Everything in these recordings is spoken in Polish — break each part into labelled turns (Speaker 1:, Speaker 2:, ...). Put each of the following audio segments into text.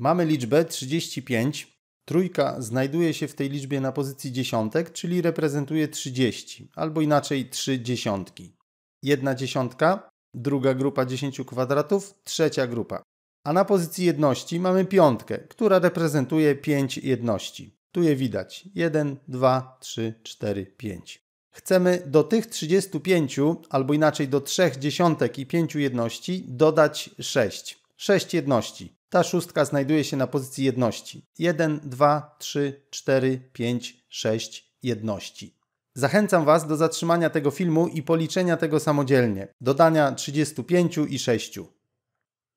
Speaker 1: Mamy liczbę 35. Trójka znajduje się w tej liczbie na pozycji dziesiątek, czyli reprezentuje 30, albo inaczej 3 dziesiątki. Jedna dziesiątka, druga grupa 10 kwadratów, trzecia grupa. A na pozycji jedności mamy piątkę, która reprezentuje 5 jedności. Tu je widać. 1, 2, 3, 4, 5. Chcemy do tych 35, albo inaczej do 3 dziesiątek i 5 jedności, dodać 6. 6 jedności. Ta szóstka znajduje się na pozycji jedności. 1, 2, 3, 4, 5, 6 jedności. Zachęcam Was do zatrzymania tego filmu i policzenia tego samodzielnie, dodania 35 i 6.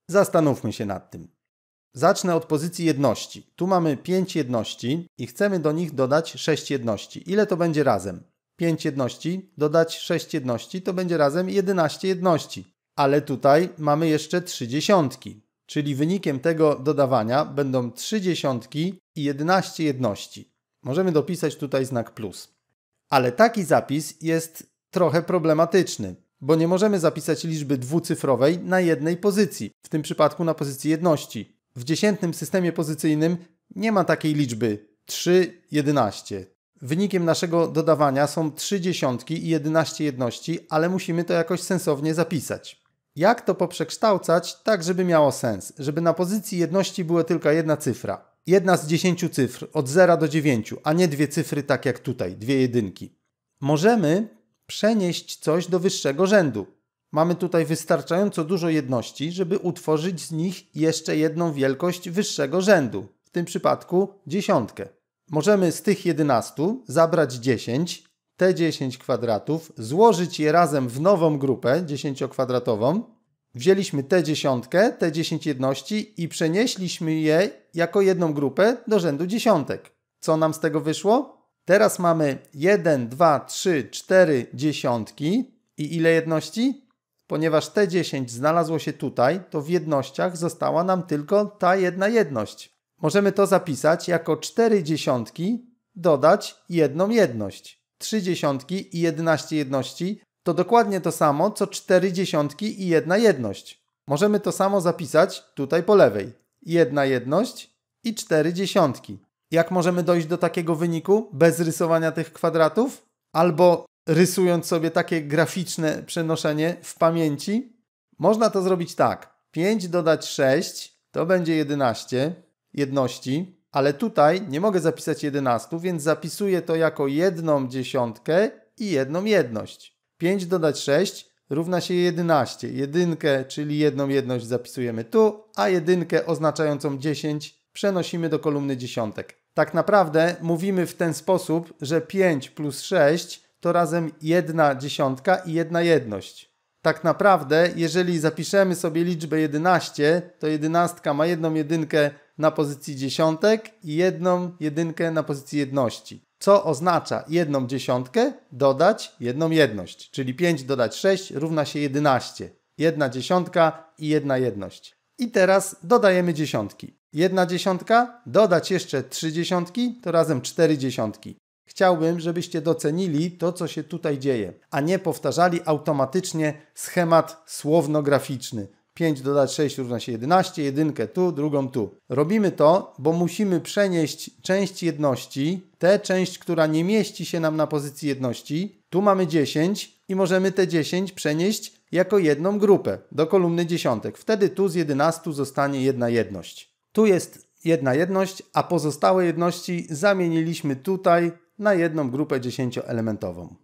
Speaker 1: Zastanówmy się nad tym. Zacznę od pozycji jedności. Tu mamy 5 jedności i chcemy do nich dodać 6 jedności. Ile to będzie razem? 5 jedności dodać 6 jedności to będzie razem 11 jedności. Ale tutaj mamy jeszcze 3 dziesiątki czyli wynikiem tego dodawania będą 3 dziesiątki i 11 jedności. Możemy dopisać tutaj znak plus. Ale taki zapis jest trochę problematyczny, bo nie możemy zapisać liczby dwucyfrowej na jednej pozycji, w tym przypadku na pozycji jedności. W dziesiętnym systemie pozycyjnym nie ma takiej liczby 3, 11. Wynikiem naszego dodawania są 3 dziesiątki i 11 jedności, ale musimy to jakoś sensownie zapisać. Jak to poprzekształcać tak, żeby miało sens? Żeby na pozycji jedności była tylko jedna cyfra. Jedna z dziesięciu cyfr, od 0 do 9, a nie dwie cyfry tak jak tutaj, dwie jedynki. Możemy przenieść coś do wyższego rzędu. Mamy tutaj wystarczająco dużo jedności, żeby utworzyć z nich jeszcze jedną wielkość wyższego rzędu, w tym przypadku dziesiątkę. Możemy z tych 11 zabrać 10, te 10 kwadratów, złożyć je razem w nową grupę 10-kwadratową. Wzięliśmy tę dziesiątkę, te 10 jedności i przenieśliśmy je jako jedną grupę do rzędu dziesiątek. Co nam z tego wyszło? Teraz mamy 1, 2, 3, 4 dziesiątki i ile jedności? Ponieważ te 10 znalazło się tutaj, to w jednościach została nam tylko ta jedna jedność. Możemy to zapisać jako 4 dziesiątki dodać jedną jedność. 3 dziesiątki i 11 jedności to dokładnie to samo co 4 dziesiątki i 1 jedność. Możemy to samo zapisać tutaj po lewej. Jedna jedność i 4 dziesiątki. Jak możemy dojść do takiego wyniku bez rysowania tych kwadratów? Albo rysując sobie takie graficzne przenoszenie w pamięci? Można to zrobić tak. 5 dodać 6 to będzie 11 jedności ale tutaj nie mogę zapisać 11, więc zapisuję to jako jedną dziesiątkę i jedną jedność. 5 dodać 6 równa się 11. Jedynkę, czyli jedną jedność zapisujemy tu, a jedynkę oznaczającą 10 przenosimy do kolumny dziesiątek. Tak naprawdę mówimy w ten sposób, że 5 plus 6 to razem jedna dziesiątka i jedna jedność. Tak naprawdę, jeżeli zapiszemy sobie liczbę 11, to jedenastka ma jedną jedynkę na pozycji dziesiątek i jedną jedynkę na pozycji jedności. Co oznacza jedną dziesiątkę dodać jedną jedność, czyli 5 dodać 6 równa się 11. Jedna dziesiątka i jedna jedność. I teraz dodajemy dziesiątki. Jedna dziesiątka, dodać jeszcze trzy dziesiątki, to razem cztery dziesiątki. Chciałbym, żebyście docenili to, co się tutaj dzieje, a nie powtarzali automatycznie schemat słowno-graficzny, 5 dodać 6 równa się 11, jedynkę tu, drugą tu. Robimy to, bo musimy przenieść część jedności, tę część, która nie mieści się nam na pozycji jedności. Tu mamy 10 i możemy te 10 przenieść jako jedną grupę do kolumny dziesiątek. Wtedy tu z 11 zostanie jedna jedność. Tu jest jedna jedność, a pozostałe jedności zamieniliśmy tutaj na jedną grupę dziesięcioelementową.